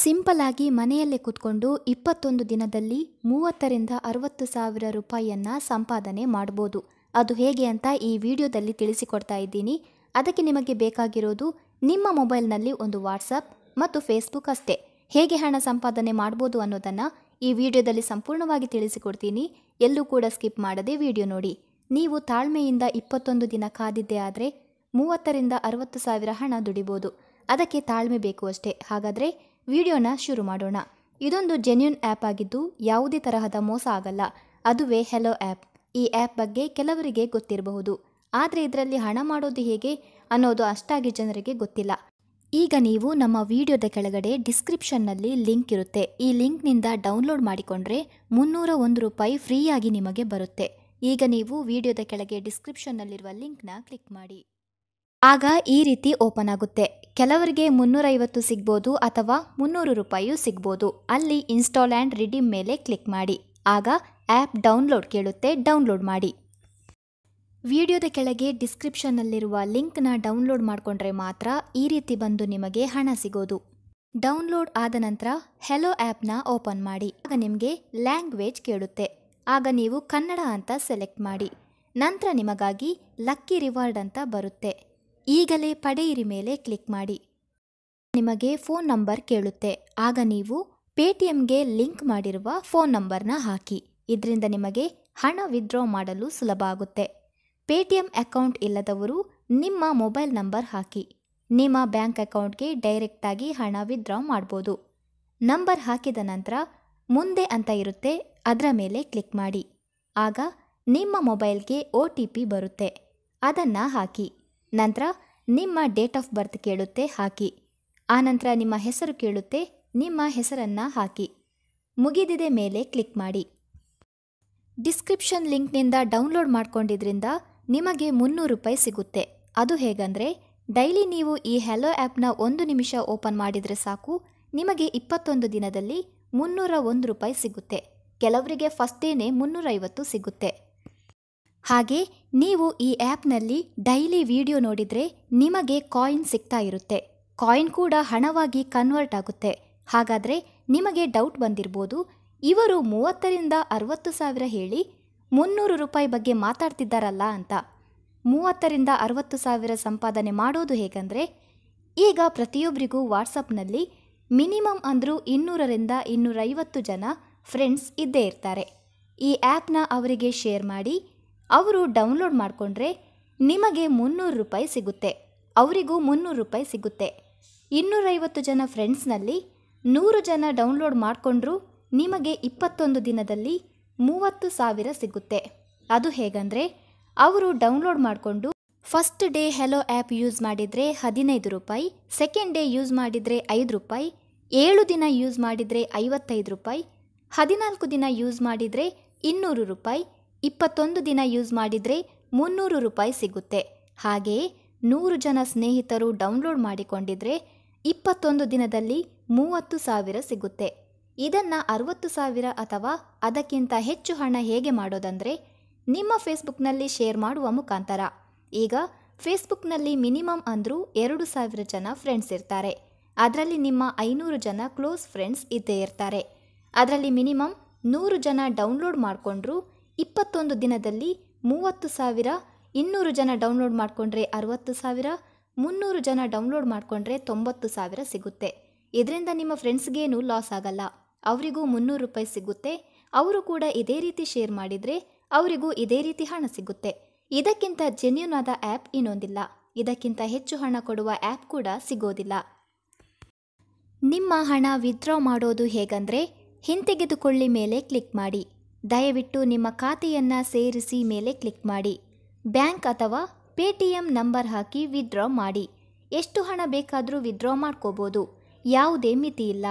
simple ಆಗಿ ಮನೆಯಲ್ಲೇ ಕೂತ್ಕೊಂಡು ಇಪ್ಪತ್ತೊಂದು ದಿನದಲ್ಲಿ ಮೂವತ್ತರಿಂದ ಅರವತ್ತು ಸಾವಿರ ರೂಪಾಯಿಯನ್ನು ಸಂಪಾದನೆ ಮಾಡ್ಬೋದು ಅದು ಹೇಗೆ ಅಂತ ಈ ವಿಡಿಯೋದಲ್ಲಿ ತಿಳಿಸಿಕೊಡ್ತಾ ಇದ್ದೀನಿ ಅದಕ್ಕೆ ನಿಮಗೆ ಬೇಕಾಗಿರೋದು ನಿಮ್ಮ ಮೊಬೈಲ್ನಲ್ಲಿ ಒಂದು ವಾಟ್ಸಪ್ ಮತ್ತು ಫೇಸ್ಬುಕ್ ಅಷ್ಟೇ ಹೇಗೆ ಹಣ ಸಂಪಾದನೆ ಮಾಡ್ಬೋದು ಅನ್ನೋದನ್ನು ಈ ವಿಡಿಯೋದಲ್ಲಿ ಸಂಪೂರ್ಣವಾಗಿ ತಿಳಿಸಿಕೊಡ್ತೀನಿ ಎಲ್ಲೂ ಕೂಡ ಸ್ಕಿಪ್ ಮಾಡದೆ ವಿಡಿಯೋ ನೋಡಿ ನೀವು ತಾಳ್ಮೆಯಿಂದ ಇಪ್ಪತ್ತೊಂದು ದಿನ ಕಾದಿದ್ದೆ ಆದರೆ ಮೂವತ್ತರಿಂದ ಅರವತ್ತು ಸಾವಿರ ಹಣ ದುಡಿಬೋದು ಅದಕ್ಕೆ ತಾಳ್ಮೆ ಬೇಕು ಅಷ್ಟೇ ಹಾಗಾದರೆ ವಿಡಿಯೋನ ಶುರು ಮಾಡೋಣ ಇದೊಂದು ಜೆನ್ಯೂನ್ ಆ್ಯಪ್ ಆಗಿದ್ದು ಯಾವುದೇ ತರಹದ ಮೋಸ ಆಗಲ್ಲ ಅದುವೇ ಹೆಲೋ ಆ್ಯಪ್ ಈ ಆ್ಯಪ್ ಬಗ್ಗೆ ಕೆಲವರಿಗೆ ಗೊತ್ತಿರಬಹುದು ಆದರೆ ಇದರಲ್ಲಿ ಹಣ ಮಾಡೋದು ಹೇಗೆ ಅನ್ನೋದು ಅಷ್ಟಾಗಿ ಜನರಿಗೆ ಗೊತ್ತಿಲ್ಲ ಈಗ ನೀವು ನಮ್ಮ ವಿಡಿಯೋದ ಕೆಳಗಡೆ ಡಿಸ್ಕ್ರಿಪ್ಷನ್ನಲ್ಲಿ ಲಿಂಕ್ ಇರುತ್ತೆ ಈ ಲಿಂಕ್ನಿಂದ ಡೌನ್ಲೋಡ್ ಮಾಡಿಕೊಂಡ್ರೆ ಮುನ್ನೂರ ಒಂದು ರೂಪಾಯಿ ಫ್ರೀಯಾಗಿ ನಿಮಗೆ ಬರುತ್ತೆ ಈಗ ನೀವು ವಿಡಿಯೋದ ಕೆಳಗೆ ಡಿಸ್ಕ್ರಿಪ್ಷನ್ನಲ್ಲಿರುವ ಲಿಂಕ್ನ ಕ್ಲಿಕ್ ಮಾಡಿ ಆಗ ಈ ರೀತಿ ಓಪನ್ ಆಗುತ್ತೆ ಕೆಲವರಿಗೆ ಮುನ್ನೂರೈವತ್ತು ಸಿಗ್ಬೋದು ಅಥವಾ ಮುನ್ನೂರು ರೂಪಾಯಿಯೂ ಸಿಗ್ಬೋದು ಅಲ್ಲಿ ಇನ್ಸ್ಟಾಲ್ ಆ್ಯಂಡ್ ರಿಡೀಮ್ ಮೇಲೆ ಕ್ಲಿಕ್ ಮಾಡಿ ಆಗ ಆ್ಯಪ್ ಡೌನ್ಲೋಡ್ ಕೇಳುತ್ತೆ ಡೌನ್ಲೋಡ್ ಮಾಡಿ ವಿಡಿಯೋದ ಕೆಳಗೆ ಡಿಸ್ಕ್ರಿಪ್ಷನ್ನಲ್ಲಿರುವ ಲಿಂಕ್ನ ಡೌನ್ಲೋಡ್ ಮಾಡಿಕೊಂಡ್ರೆ ಮಾತ್ರ ಈ ರೀತಿ ಬಂದು ನಿಮಗೆ ಹಣ ಸಿಗೋದು ಡೌನ್ಲೋಡ್ ಆದ ನಂತರ ಹೆಲೋ ಆ್ಯಪ್ನ ಓಪನ್ ಮಾಡಿ ಆಗ ನಿಮಗೆ ಲ್ಯಾಂಗ್ವೇಜ್ ಕೇಳುತ್ತೆ ಆಗ ನೀವು ಕನ್ನಡ ಅಂತ ಸೆಲೆಕ್ಟ್ ಮಾಡಿ ನಂತರ ನಿಮಗಾಗಿ ಲಕ್ಕಿ ರಿವಾರ್ಡ್ ಅಂತ ಬರುತ್ತೆ ಈಗಲೇ ಪಡೆಯಿರಿ ಮೇಲೆ ಕ್ಲಿಕ್ ಮಾಡಿ ನಿಮಗೆ ಫೋನ್ ನಂಬರ್ ಕೇಳುತ್ತೆ ಆಗ ನೀವು ಪೇಟಿಎಂಗೆ ಲಿಂಕ್ ಮಾಡಿರುವ ಫೋನ್ ನಂಬರ್ನ ಹಾಕಿ ಇದರಿಂದ ನಿಮಗೆ ಹಣ ವಿತ್ಡ್ರಾ ಮಾಡಲು ಸುಲಭ ಆಗುತ್ತೆ ಪೇಟಿಎಂ ಅಕೌಂಟ್ ಇಲ್ಲದವರು ನಿಮ್ಮ ಮೊಬೈಲ್ ನಂಬರ್ ಹಾಕಿ ನಿಮ್ಮ ಬ್ಯಾಂಕ್ ಅಕೌಂಟ್ಗೆ ಡೈರೆಕ್ಟಾಗಿ ಹಣ ವಿತ್ಡ್ರಾ ಮಾಡ್ಬೋದು ನಂಬರ್ ಹಾಕಿದ ನಂತರ ಮುಂದೆ ಅಂತ ಇರುತ್ತೆ ಅದರ ಮೇಲೆ ಕ್ಲಿಕ್ ಮಾಡಿ ಆಗ ನಿಮ್ಮ ಮೊಬೈಲ್ಗೆ ಒ ಟಿ ಪಿ ಬರುತ್ತೆ ಅದನ್ನು ಹಾಕಿ ನಂತರ ನಿಮ್ಮ ಡೇಟ್ ಆಫ್ ಬರ್ತ್ ಕೇಳುತ್ತೆ ಹಾಕಿ ಆನಂತರ ನಿಮ್ಮ ಹೆಸರು ಕೇಳುತ್ತೆ ನಿಮ್ಮ ಹೆಸರನ್ನು ಹಾಕಿ ಮುಗಿದಿದೆ ಮೇಲೆ ಕ್ಲಿಕ್ ಮಾಡಿ ಡಿಸ್ಕ್ರಿಪ್ಷನ್ ಲಿಂಕ್ನಿಂದ ಡೌನ್ಲೋಡ್ ಮಾಡ್ಕೊಂಡಿದ್ರಿಂದ ನಿಮಗೆ ಮುನ್ನೂರು ರೂಪಾಯಿ ಸಿಗುತ್ತೆ ಅದು ಹೇಗಂದರೆ ಡೈಲಿ ನೀವು ಈ ಹೆಲೋ ಆ್ಯಪ್ನ ಒಂದು ನಿಮಿಷ ಓಪನ್ ಮಾಡಿದರೆ ಸಾಕು ನಿಮಗೆ ಇಪ್ಪತ್ತೊಂದು ದಿನದಲ್ಲಿ ಮುನ್ನೂರ ಒಂದು ರೂಪಾಯಿ ಸಿಗುತ್ತೆ ಕೆಲವರಿಗೆ ಫಸ್ಟ್ ಮುನ್ನೂರೈವತ್ತು ಸಿಗುತ್ತೆ ಹಾಗೆ ನೀವು ಈ ಆ್ಯಪ್ನಲ್ಲಿ ಡೈಲಿ ವಿಡಿಯೋ ನೋಡಿದರೆ ನಿಮಗೆ ಕಾಯಿನ್ ಸಿಗ್ತಾ ಇರುತ್ತೆ ಕಾಯಿನ್ ಕೂಡ ಹಣವಾಗಿ ಕನ್ವರ್ಟ್ ಆಗುತ್ತೆ ಹಾಗಾದರೆ ನಿಮಗೆ ಡೌಟ್ ಬಂದಿರ್ಬೋದು ಇವರು ಮೂವತ್ತರಿಂದ ಅರವತ್ತು ಸಾವಿರ ಹೇಳಿ ಮುನ್ನೂರು ರೂಪಾಯಿ ಬಗ್ಗೆ ಮಾತಾಡ್ತಿದ್ದಾರಲ್ಲ ಅಂತ ಮೂವತ್ತರಿಂದ ಅರವತ್ತು ಸಾವಿರ ಸಂಪಾದನೆ ಮಾಡೋದು ಹೇಗಂದರೆ ಈಗ ಪ್ರತಿಯೊಬ್ಬರಿಗೂ ವಾಟ್ಸಪ್ನಲ್ಲಿ ಮಿನಿಮಮ್ ಅಂದರೂ ಇನ್ನೂರರಿಂದ ಇನ್ನೂರೈವತ್ತು ಜನ ಫ್ರೆಂಡ್ಸ್ ಇದ್ದೇ ಇರ್ತಾರೆ ಈ ಆ್ಯಪ್ನ ಅವರಿಗೆ ಶೇರ್ ಮಾಡಿ ಅವರು ಡೌನ್ಲೋಡ್ ಮಾಡಿಕೊಂಡ್ರೆ ನಿಮಗೆ ಮುನ್ನೂರು ರೂಪಾಯಿ ಸಿಗುತ್ತೆ ಅವರಿಗೂ ಮುನ್ನೂರು ರೂಪಾಯಿ ಸಿಗುತ್ತೆ ಇನ್ನೂರೈವತ್ತು ಜನ ಫ್ರೆಂಡ್ಸ್ನಲ್ಲಿ ನೂರು ಜನ ಡೌನ್ಲೋಡ್ ಮಾಡಿಕೊಂಡ್ರೂ ನಿಮಗೆ ಇಪ್ಪತ್ತೊಂದು ದಿನದಲ್ಲಿ ಮೂವತ್ತು ಸಾವಿರ ಸಿಗುತ್ತೆ ಅದು ಹೇಗಂದರೆ ಅವರು ಡೌನ್ಲೋಡ್ ಮಾಡಿಕೊಂಡು first day hello app use ಮಾಡಿದರೆ ಹದಿನೈದು ರೂಪಾಯಿ ಸೆಕೆಂಡ್ ಡೇ ಯೂಸ್ ಮಾಡಿದರೆ ಐದು ರೂಪಾಯಿ ಏಳು ದಿನ ಯೂಸ್ ಮಾಡಿದರೆ ಐವತ್ತೈದು ರೂಪಾಯಿ ಹದಿನಾಲ್ಕು ದಿನ ಯೂಸ್ ಮಾಡಿದರೆ ಇನ್ನೂರು ರೂಪಾಯಿ ಇಪ್ಪತ್ತೊಂದು ದಿನ ಯೂಸ್ ಮಾಡಿದರೆ ಮುನ್ನೂರು ರೂಪಾಯಿ ಸಿಗುತ್ತೆ ಹಾಗೆಯೇ ನೂರು ಜನ ಸ್ನೇಹಿತರು ಡೌನ್ಲೋಡ್ ಮಾಡಿಕೊಂಡಿದ್ರೆ ಇಪ್ಪತ್ತೊಂದು ದಿನದಲ್ಲಿ ಮೂವತ್ತು ಸಾವಿರ ಸಿಗುತ್ತೆ ಇದನ್ನು ಅರವತ್ತು ಸಾವಿರ ಅಥವಾ ಅದಕ್ಕಿಂತ ಹೆಚ್ಚು ಹಣ ಹೇಗೆ ಮಾಡೋದಂದರೆ ನಿಮ್ಮ ಫೇಸ್ಬುಕ್ನಲ್ಲಿ ಶೇರ್ ಮಾಡುವ ಮುಖಾಂತರ ಈಗ ಫೇಸ್ಬುಕ್ನಲ್ಲಿ ಮಿನಿಮಮ್ ಅಂದರೂ ಎರಡು ಸಾವಿರ ಜನ ಫ್ರೆಂಡ್ಸ್ ಇರ್ತಾರೆ ಅದರಲ್ಲಿ ನಿಮ್ಮ ಐನೂರು ಜನ ಕ್ಲೋಸ್ ಫ್ರೆಂಡ್ಸ್ ಇದ್ದೇ ಇರ್ತಾರೆ ಅದರಲ್ಲಿ ಮಿನಿಮಮ್ ನೂರು ಜನ ಡೌನ್ಲೋಡ್ ಮಾಡಿಕೊಂಡ್ರೂ ಇಪ್ಪತ್ತೊಂದು ದಿನದಲ್ಲಿ ಮೂವತ್ತು ಸಾವಿರ ಇನ್ನೂರು ಜನ ಡೌನ್ಲೋಡ್ ಮಾಡಿಕೊಂಡ್ರೆ ಅರುವತ್ತು ಸಾವಿರ ಮುನ್ನೂರು ಜನ ಡೌನ್ಲೋಡ್ ಮಾಡಿಕೊಂಡ್ರೆ ತೊಂಬತ್ತು ಸಾವಿರ ಸಿಗುತ್ತೆ ಇದರಿಂದ ನಿಮ್ಮ ಫ್ರೆಂಡ್ಸ್ಗೇನು ಲಾಸ್ ಆಗಲ್ಲ ಅವರಿಗೂ ಮುನ್ನೂರು ರೂಪಾಯಿ ಸಿಗುತ್ತೆ ಅವರು ಕೂಡ ಇದೇ ರೀತಿ ಶೇರ್ ಮಾಡಿದರೆ ಅವರಿಗೂ ಇದೇ ರೀತಿ ಹಣ ಸಿಗುತ್ತೆ ಇದಕ್ಕಿಂತ ಜೆನ್ಯೂನ್ ಆದ ಆ್ಯಪ್ ಇನ್ನೊಂದಿಲ್ಲ ಇದಕ್ಕಿಂತ ಹೆಚ್ಚು ಹಣ ಕೊಡುವ ಆ್ಯಪ್ ಕೂಡ ಸಿಗೋದಿಲ್ಲ ನಿಮ್ಮ ಹಣ ವಿತ್ಡ್ರಾ ಮಾಡೋದು ಹೇಗಂದರೆ ಹಿಂತೆಗೆದುಕೊಳ್ಳಿ ಮೇಲೆ ಕ್ಲಿಕ್ ಮಾಡಿ ದಯವಿಟ್ಟು ನಿಮ್ಮ ಖಾತೆಯನ್ನು ಸೇರಿಸಿ ಮೇಲೆ ಕ್ಲಿಕ್ ಮಾಡಿ ಬ್ಯಾಂಕ್ ಅಥವಾ ಪೇಟಿಎಂ ನಂಬರ್ ಹಾಕಿ ವಿತ್ಡ್ರಾ ಮಾಡಿ ಎಷ್ಟು ಹಣ ಬೇಕಾದರೂ ವಿತ್ಡ್ರಾ ಮಾಡ್ಕೋಬೋದು ಯಾವುದೇ ಮಿತಿ ಇಲ್ಲ